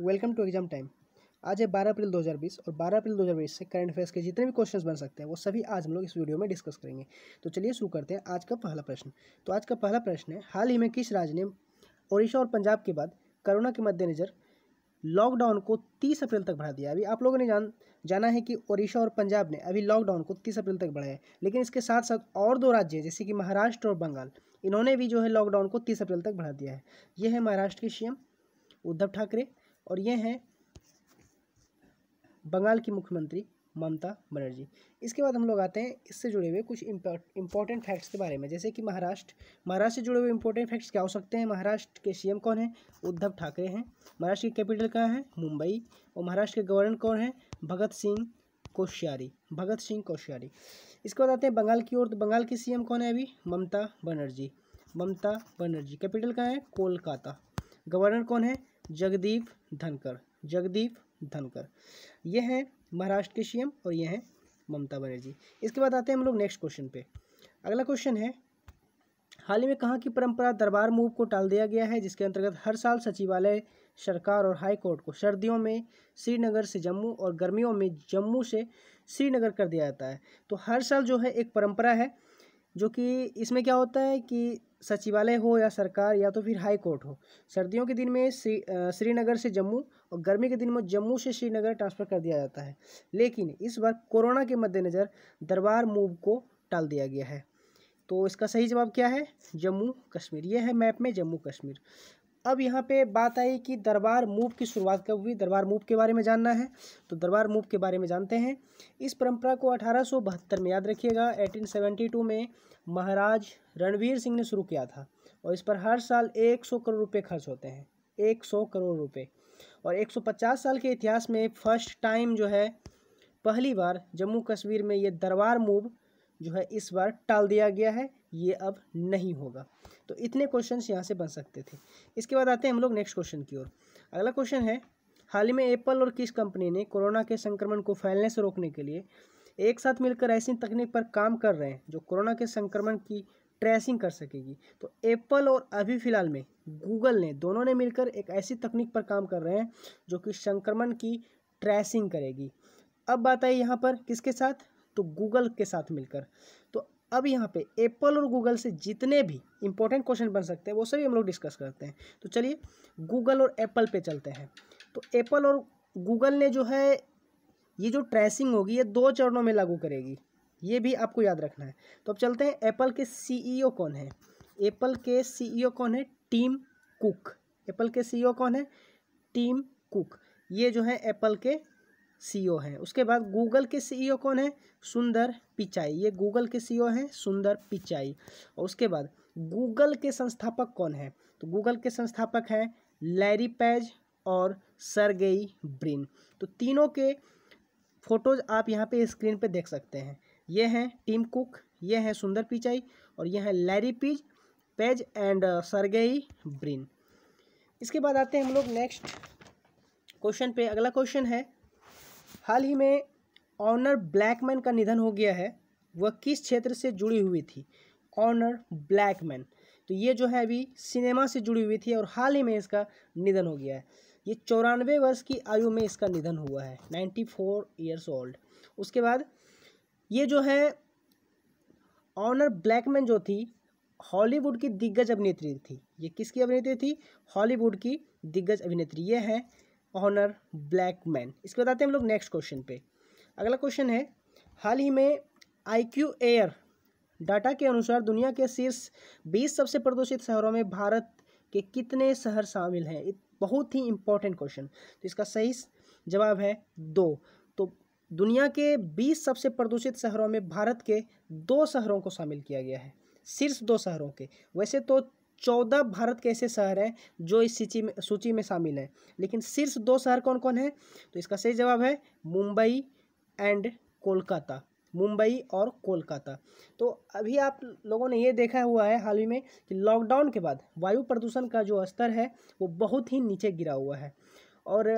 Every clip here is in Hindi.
वेलकम टू एग्जाम टाइम आज है 12 अप्रैल 2020 और 12 अप्रैल 2020 से करंट अफेयर्स के जितने भी क्वेश्चंस बन सकते हैं वो सभी आज हम लोग इस वीडियो में डिस्कस करेंगे तो चलिए शुरू करते हैं आज का पहला प्रश्न तो आज का पहला प्रश्न है हाल ही में किस राज्य ने ओडिशा और पंजाब के बाद कोरोना के मद्देनज़र लॉकडाउन को तीस अप्रैल तक बढ़ा दिया अभी आप लोगों ने जान जाना है कि ओडिशा और पंजाब ने अभी लॉकडाउन को तीस अप्रैल तक बढ़ाया लेकिन इसके साथ साथ और दो राज्य जैसे कि महाराष्ट्र और बंगाल इन्होंने भी जो है लॉकडाउन को तीस अप्रैल तक बढ़ा दिया है ये है महाराष्ट्र के सी उद्धव ठाकरे और ये हैं बंगाल की मुख्यमंत्री ममता बनर्जी इसके बाद हम लोग आते हैं इससे जुड़े हुए कुछ इंपॉर्टेंट फैक्ट्स के बारे में जैसे कि महाराष्ट्र महाराष्ट्र से जुड़े हुए इंपॉर्टेंट फैक्ट्स क्या हो सकते हैं महाराष्ट्र के सीएम कौन है उद्धव ठाकरे हैं महाराष्ट्र की कैपिटल कहाँ है मुंबई और महाराष्ट्र के गवर्नर कौन है भगत सिंह कोश्यारी भगत सिंह कोश्यारी इसके बाद आते हैं बंगाल की ओर तो बंगाल की सी कौन है अभी ममता बनर्जी ममता बनर्जी कैपिटल कहाँ है कोलकाता गवर्नर कौन है जगदीप धनकर जगदीप धनकर ये हैं महाराष्ट्र के सीएम और ये हैं ममता बनर्जी इसके बाद आते हैं हम लोग नेक्स्ट क्वेश्चन पे अगला क्वेश्चन है हाल ही में कहा कि परंपरा दरबार मूव को टाल दिया गया है जिसके अंतर्गत हर साल सचिवालय सरकार और हाई कोर्ट को सर्दियों में श्रीनगर से जम्मू और गर्मियों में जम्मू से श्रीनगर कर दिया जाता है तो हर साल जो है एक परंपरा है जो कि इसमें क्या होता है कि सचिवालय हो या सरकार या तो फिर हाई कोर्ट हो सर्दियों के दिन में श्री श्रीनगर से जम्मू और गर्मी के दिन में जम्मू से श्रीनगर ट्रांसफ़र कर दिया जाता है लेकिन इस बार कोरोना के मद्देनज़र दरबार मूव को टाल दिया गया है तो इसका सही जवाब क्या है जम्मू कश्मीर ये है मैप में जम्मू कश्मीर अब यहाँ पे बात आई कि दरबार मूव की शुरुआत कब हुई दरबार मूव के बारे में जानना है तो दरबार मूव के बारे में जानते हैं इस परंपरा को अठारह में याद रखिएगा 1872 में महाराज रणवीर सिंह ने शुरू किया था और इस पर हर साल 100 करोड़ रुपए खर्च होते हैं 100 करोड़ रुपए और 150 साल के इतिहास में फर्स्ट टाइम जो है पहली बार जम्मू कश्मीर में ये दरबार मूव जो है इस बार टाल दिया गया है ये अब नहीं होगा तो इतने क्वेश्चन यहाँ से बन सकते थे इसके बाद आते हैं हम लोग नेक्स्ट क्वेश्चन की ओर अगला क्वेश्चन है हाल ही में एप्पल और किस कंपनी ने कोरोना के संक्रमण को फैलने से रोकने के लिए एक साथ मिलकर ऐसी तकनीक पर काम कर रहे हैं जो कोरोना के संक्रमण की ट्रेसिंग कर सकेगी तो एप्पल और अभी फिलहाल में गूगल ने दोनों ने मिलकर एक ऐसी तकनीक पर काम कर रहे हैं जो कि संक्रमण की ट्रेसिंग करेगी अब बात आई यहाँ पर किसके साथ तो गूगल के साथ मिलकर तो अब यहाँ पे एप्पल और गूगल से जितने भी इंपॉर्टेंट क्वेश्चन बन सकते हैं वो सभी हम लोग डिस्कस करते हैं तो चलिए गूगल और एप्पल पे चलते हैं तो एप्पल और गूगल ने जो है ये जो ट्रेसिंग होगी ये दो चरणों में लागू करेगी ये भी आपको याद रखना है तो अब चलते हैं एप्पल के सी e कौन है एप्पल के सी e कौन है टीम कुक एप्पल के सी e कौन है टीम कुक ये जो है एप्पल के सीईओ e हैं उसके बाद गूगल के सीईओ e कौन है सुंदर पिचाई ये गूगल के सीईओ e हैं सुंदर पिचाई और उसके बाद गूगल के संस्थापक कौन है तो गूगल के संस्थापक हैं लैरी पैज और सरगेई ब्रिन तो तीनों के फ़ोटोज़ आप यहाँ पे स्क्रीन पे देख सकते हैं ये हैं टीम कुक ये हैं सुंदर पिचाई और ये हैं लैरी पिज पेज एंड सरगेई ब्रिन इसके बाद आते हैं हम लोग नेक्स्ट क्वेश्चन पे अगला क्वेश्चन है हाल ही में ऑनर ब्लैकमैन का निधन हो गया है वह किस क्षेत्र से जुड़ी हुई थी ऑनर ब्लैकमैन तो ये जो है अभी सिनेमा से जुड़ी हुई थी और हाल ही में इसका निधन हो गया है ये चौरानवे वर्ष की आयु में इसका निधन हुआ है नाइन्टी फोर ईयर्स ओल्ड उसके बाद ये जो है ऑनर ब्लैकमैन जो थी हॉलीवुड की दिग्गज अभिनेत्री थी ये किसकी अभिनेत्री थी हॉलीवुड की दिग्गज अभिनेत्री ये हैं ऑनर ब्लैक मैन इसके बताते हैं हम लोग नेक्स्ट क्वेश्चन पे अगला क्वेश्चन है हाल ही में आईक्यू एयर डाटा के अनुसार दुनिया के शीर्ष बीस सबसे प्रदूषित शहरों में भारत के कितने शहर शामिल हैं बहुत ही इंपॉर्टेंट क्वेश्चन तो इसका सही जवाब है दो तो दुनिया के बीस सबसे प्रदूषित शहरों में भारत के दो शहरों को शामिल किया गया है शीर्ष दो शहरों के वैसे तो चौदह भारत के ऐसे शहर हैं जो इस सूची में सूची में शामिल हैं लेकिन शीर्ष दो शहर कौन कौन है तो इसका सही जवाब है मुंबई एंड कोलकाता मुंबई और कोलकाता तो अभी आप लोगों ने ये देखा हुआ है हाल ही में कि लॉकडाउन के बाद वायु प्रदूषण का जो स्तर है वो बहुत ही नीचे गिरा हुआ है और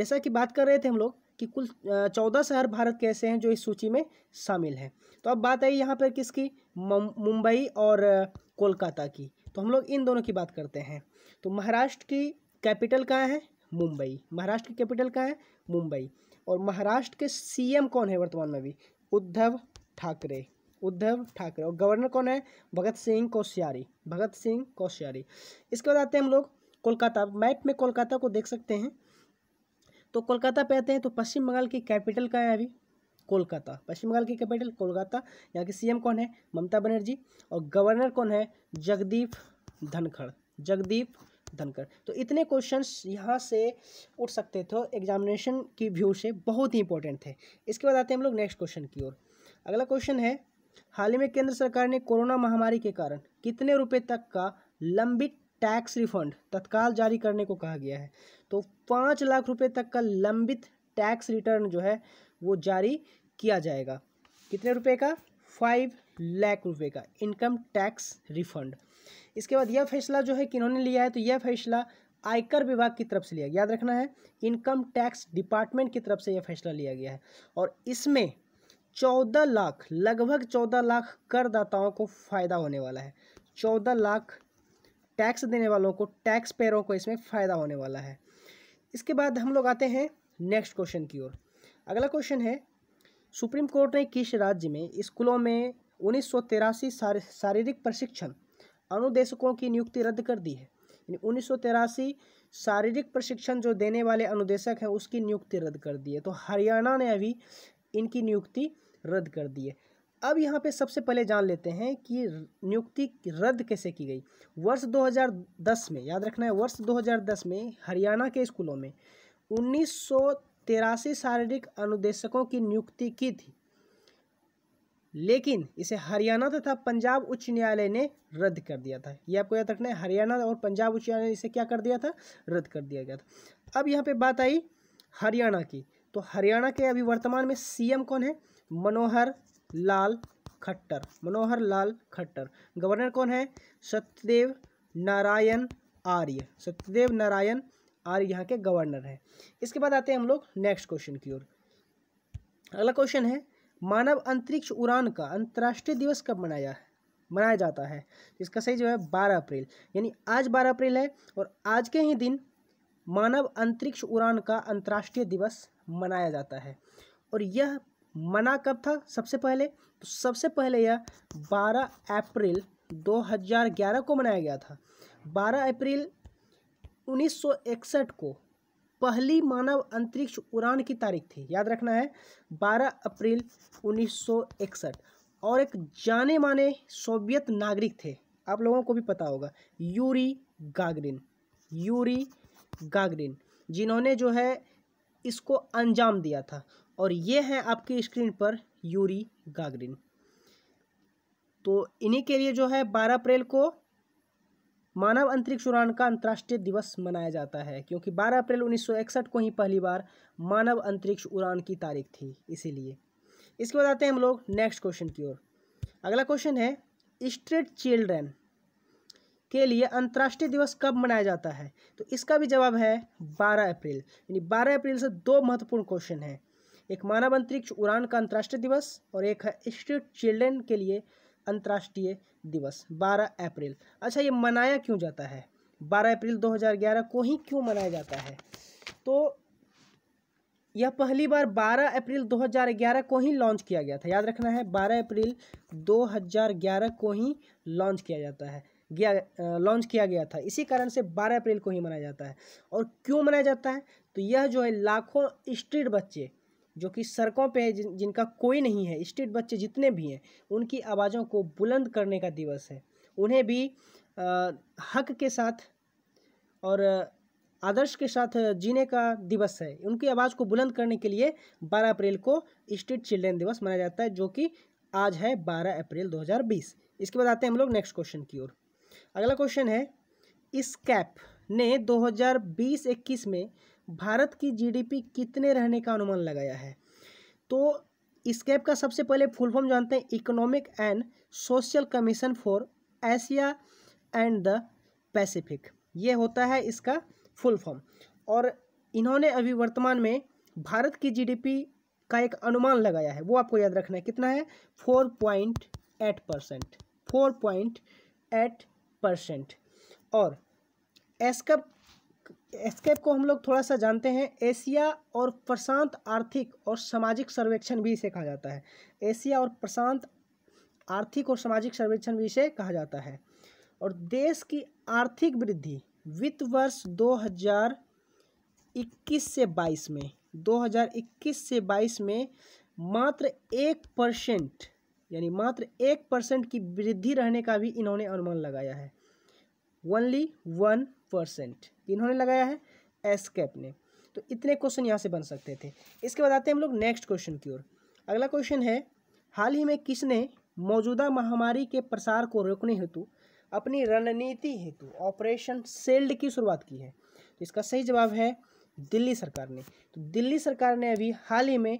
जैसा कि बात कर रहे थे हम लोग कि कुल चौदह शहर भारत के ऐसे हैं जो इस सूची में शामिल हैं तो अब बात आई यहाँ पर किसकी मुंबई और कोलकाता की तो हम लोग इन दोनों की बात करते हैं तो महाराष्ट्र की कैपिटल कहाँ है मुंबई महाराष्ट्र की कैपिटल कहाँ है मुंबई और महाराष्ट्र के सीएम कौन है वर्तमान में भी उद्धव ठाकरे उद्धव ठाकरे और गवर्नर कौन है भगत सिंह कोश्यारी भगत सिंह कोश्यारी इसके बाद आते हैं हम लोग कोलकाता मैप में कोलकाता को देख सकते हैं तो कोलकाता पे आते हैं तो पश्चिम बंगाल की कैपिटल कहाँ है अभी कोलकाता पश्चिम बंगाल की कैपिटल कोलकाता यहाँ के सीएम कौन है ममता बनर्जी और गवर्नर कौन है जगदीप धनखड़ जगदीप धनखड़ तो इतने क्वेश्चंस यहाँ से उठ सकते थे एग्जामिनेशन की व्यू से बहुत ही इंपॉर्टेंट थे इसके बाद आते हैं हम लोग नेक्स्ट क्वेश्चन की ओर अगला क्वेश्चन है हाल ही में केंद्र सरकार ने कोरोना महामारी के कारण कितने रुपए तक का लंबित टैक्स रिफंड तत्काल जारी करने को कहा गया है तो पाँच लाख रुपए तक का लंबित टैक्स रिटर्न जो है वो जारी किया जाएगा कितने रुपए का फाइव लाख रुपए का इनकम टैक्स रिफंड इसके बाद यह फैसला जो है किन्होंने लिया है तो यह फैसला आयकर विभाग की तरफ से लिया याद रखना है इनकम टैक्स डिपार्टमेंट की तरफ से यह फैसला लिया गया है और इसमें चौदह लाख लगभग चौदह लाख करदाताओं को फ़ायदा होने वाला है चौदह लाख टैक्स देने वालों को टैक्स पेयरों को इसमें फ़ायदा होने वाला है इसके बाद हम लोग आते हैं नेक्स्ट क्वेश्चन की ओर अगला क्वेश्चन है सुप्रीम कोर्ट ने किस राज्य में स्कूलों में उन्नीस सौ शारीरिक प्रशिक्षण अनुदेशकों की नियुक्ति रद्द कर दी है यानी उन्नीस शारीरिक प्रशिक्षण जो देने वाले अनुदेशक हैं उसकी नियुक्ति रद्द कर दी है तो हरियाणा ने अभी इनकी नियुक्ति रद्द कर दी है अब यहाँ पे सबसे पहले जान लेते हैं कि नियुक्ति रद्द कैसे की गई वर्ष 2010 में याद रखना है वर्ष 2010 में हरियाणा के स्कूलों में उन्नीस तेरासी शारीरिक अनुदेशकों की नियुक्ति की थी लेकिन इसे हरियाणा तथा पंजाब उच्च न्यायालय ने रद्द कर दिया था यह आपको याद रखना है हरियाणा और पंजाब उच्च न्यायालय ने इसे क्या कर दिया था रद्द कर दिया गया था अब यहाँ पे बात आई हरियाणा की तो हरियाणा के अभी वर्तमान में सीएम कौन है मनोहर लाल खट्टर मनोहर लाल खट्टर गवर्नर कौन है सत्यदेव नारायण आर्य सत्यदेव नारायण आर यहाँ के गवर्नर हैं इसके बाद आते हैं हम लोग नेक्स्ट क्वेश्चन की ओर अगला क्वेश्चन है मानव अंतरिक्ष उड़ान का अंतर्राष्ट्रीय दिवस कब मनाया है मनाया जाता है इसका सही जो है बारह अप्रैल यानी आज बारह अप्रैल है और आज के ही दिन मानव अंतरिक्ष उड़ान का अंतर्राष्ट्रीय दिवस मनाया जाता है और यह मना कब था सबसे पहले तो सबसे पहले यह 12 अप्रैल 2011 को मनाया गया था 12 अप्रैल उन्नीस को पहली मानव अंतरिक्ष उड़ान की तारीख थी याद रखना है 12 अप्रैल 1961 और एक जाने माने सोवियत नागरिक थे आप लोगों को भी पता होगा यूरी गागरिन यूरी गागरिन जिन्होंने जो है इसको अंजाम दिया था और ये हैं आपकी स्क्रीन पर यूरी गागरिन तो इन्हीं के लिए जो है 12 अप्रैल को मानव अंतरिक्ष उड़ान का अंतर्राष्ट्रीय दिवस मनाया जाता है क्योंकि 12 अप्रैल 1961 को ही पहली बार मानव अंतरिक्ष उड़ान की तारीख थी इसीलिए इसके बाद आते हैं हम लोग नेक्स्ट क्वेश्चन की ओर अगला क्वेश्चन है स्ट्रेट चिल्ड्रेन के लिए अंतर्राष्ट्रीय दिवस कब मनाया जाता है तो इसका भी जवाब है 12 अप्रैल यानी 12 अप्रैल से दो महत्वपूर्ण क्वेश्चन हैं एक मानव अंतरिक्ष उड़ान का अंतर्राष्ट्रीय दिवस और एक है स्ट्रीट चिल्ड्रेन के लिए अंतर्राष्ट्रीय दिवस 12 अप्रैल अच्छा ये मनाया क्यों जाता है 12 अप्रैल 2011 को ही क्यों मनाया जाता है तो यह पहली बार 12 अप्रैल 2011 को ही लॉन्च किया गया था याद रखना है 12 अप्रैल 2011 को ही लॉन्च किया जाता है गया लॉन्च किया गया था इसी कारण से 12 अप्रैल को ही मनाया जाता है और क्यों मनाया जाता है तो यह जो है लाखों स्ट्रीट बच्चे जो कि सड़कों पे जिन जिनका कोई नहीं है स्ट्रीट बच्चे जितने भी हैं उनकी आवाज़ों को बुलंद करने का दिवस है उन्हें भी आ, हक के साथ और आदर्श के साथ जीने का दिवस है उनकी आवाज़ को बुलंद करने के लिए 12 अप्रैल को स्ट्रीट चिल्ड्रेन दिवस मनाया जाता है जो कि आज है 12 अप्रैल 2020 इसके बाद आते हैं हम लोग नेक्स्ट क्वेश्चन की ओर अगला क्वेश्चन है इस कैप ने 2020-21 में भारत की जीडीपी कितने रहने का अनुमान लगाया है तो इस कैप का सबसे पहले फुल फॉर्म जानते हैं economic and social commission for Asia and the Pacific ये होता है इसका फुल फॉर्म और इन्होंने अभी वर्तमान में भारत की जीडीपी का एक अनुमान लगाया है वो आपको याद रखना है कितना है four point eight percent four point eight percent और एस्कप एस्केप को हम लोग थोड़ा सा जानते हैं एशिया और प्रशांत आर्थिक और सामाजिक सर्वेक्षण भी इसे कहा जाता है एशिया और प्रशांत आर्थिक और सामाजिक सर्वेक्षण भी इसे कहा जाता है और देश की आर्थिक वृद्धि वित्त वर्ष 2021 से 22 में 2021 से 22 में मात्र एक परसेंट यानी मात्र एक परसेंट की वृद्धि रहने का भी इन्होंने अनुमान लगाया है ओनली वन परसेंट किन्होंने लगाया है एसकेप ने तो इतने क्वेश्चन यहाँ से बन सकते थे इसके बाद आते हैं हम लोग नेक्स्ट क्वेश्चन की ओर अगला क्वेश्चन है हाल ही में किसने मौजूदा महामारी के प्रसार को रोकने हेतु अपनी रणनीति हेतु ऑपरेशन सेल्ड की शुरुआत की है तो इसका सही जवाब है दिल्ली सरकार ने तो दिल्ली सरकार ने अभी हाल ही में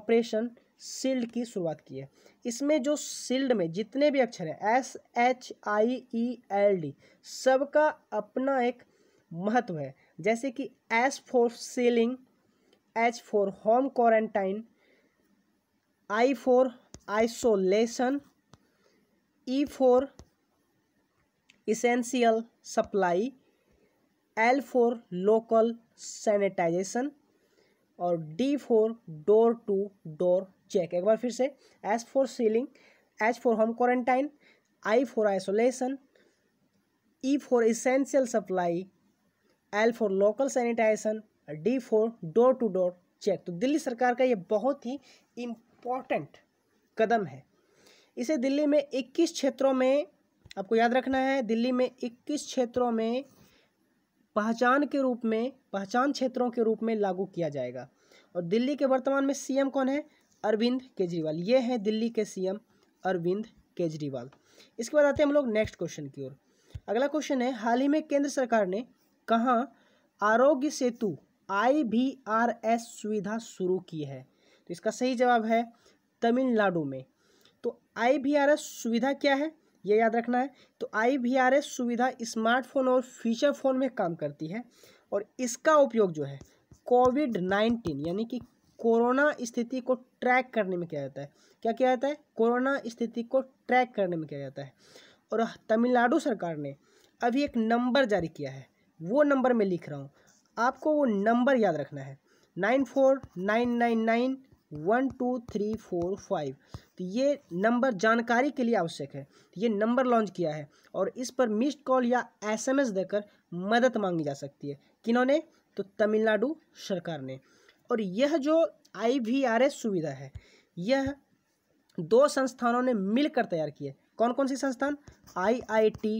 ऑपरेशन सील्ड की शुरुआत की है इसमें जो सील्ड में जितने भी अक्षर हैं S H I E L D सबका अपना एक महत्व है जैसे कि S for sealing H for home quarantine I for isolation E for essential supply L for local sanitisation और D for door to door check एक बार फिर से S for sealing H for home quarantine I for isolation E for essential supply L for local sanitisation D for door to door check तो दिल्ली सरकार का ये बहुत ही इम्पॉर्टेंट कदम है इसे दिल्ली में 21 क्षेत्रों में आपको याद रखना है दिल्ली में 21 क्षेत्रों में पहचान के रूप में पहचान क्षेत्रों के रूप में लागू किया जाएगा और दिल्ली के वर्तमान में सीएम कौन है अरविंद केजरीवाल ये हैं दिल्ली के सीएम अरविंद केजरीवाल इसके बाद आते हैं हम लोग नेक्स्ट क्वेश्चन की ओर अगला क्वेश्चन है हाल ही में केंद्र सरकार ने कहाँ आरोग्य सेतु आई भी आर एस सुविधा शुरू की है तो इसका सही जवाब है तमिलनाडु में तो आई भी आर एस सुविधा क्या है यह याद रखना है तो आई भी आर एस सुविधा स्मार्टफोन और फीचर फ़ोन में काम करती है और इसका उपयोग जो है कोविड नाइन्टीन यानी कि कोरोना स्थिति को ट्रैक करने में किया जाता है क्या किया जाता है कोरोना स्थिति को ट्रैक करने में किया जाता है और तमिलनाडु सरकार ने अभी एक नंबर जारी किया है वो नंबर मैं लिख रहा हूँ आपको वो नंबर याद रखना है nine four nine nine nine one two three four five तो ये नंबर जानकारी के लिए आवश्यक है ये नंबर लॉन्च किया है और इस पर मिस्ड कॉल या एसएमएस देकर मदद मांगी जा सकती है किन्होंने तो तमिलनाडु सरकार ने और यह जो आई सुविधा है यह दो संस्थानों ने मिलकर तैयार की है कौन कौन सी संस्थान IIT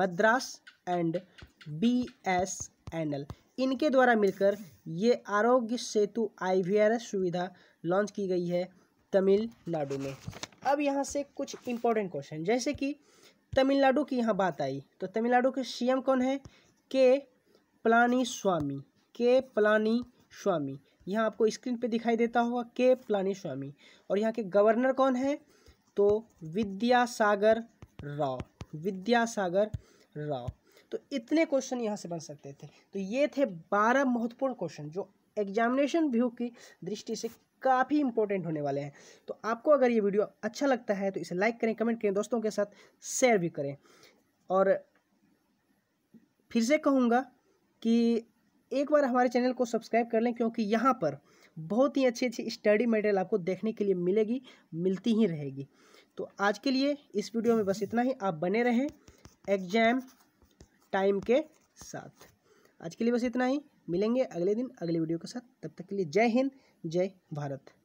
Madras and B S N L इनके द्वारा मिलकर ये आरोग्य सेतु आई सुविधा लॉन्च की गई है तमिलनाडु में अब यहाँ से कुछ इम्पोर्टेंट क्वेश्चन जैसे कि तमिलनाडु की यहाँ बात आई तो तमिलनाडु के सीएम कौन है के पलानी स्वामी के पलानी स्वामी यहाँ आपको स्क्रीन पे दिखाई देता होगा के पलानी स्वामी और यहाँ के गवर्नर कौन है तो विद्यासागर राव विद्यासागर राव तो इतने क्वेश्चन यहाँ से बन सकते थे तो ये थे बारह महत्वपूर्ण क्वेश्चन जो एग्जामिनेशन व्यू की दृष्टि से काफ़ी इंपॉर्टेंट होने वाले हैं तो आपको अगर ये वीडियो अच्छा लगता है तो इसे लाइक करें कमेंट करें दोस्तों के साथ शेयर भी करें और फिर से कहूँगा कि एक बार हमारे चैनल को सब्सक्राइब कर लें क्योंकि यहाँ पर बहुत ही अच्छी अच्छी स्टडी मटेरियल आपको देखने के लिए मिलेगी मिलती ही रहेगी तो आज के लिए इस वीडियो में बस इतना ही आप बने रहें एग्जाम टाइम के साथ आज के लिए बस इतना ही मिलेंगे अगले दिन अगले वीडियो के साथ तब तक के लिए जय हिंद जय भारत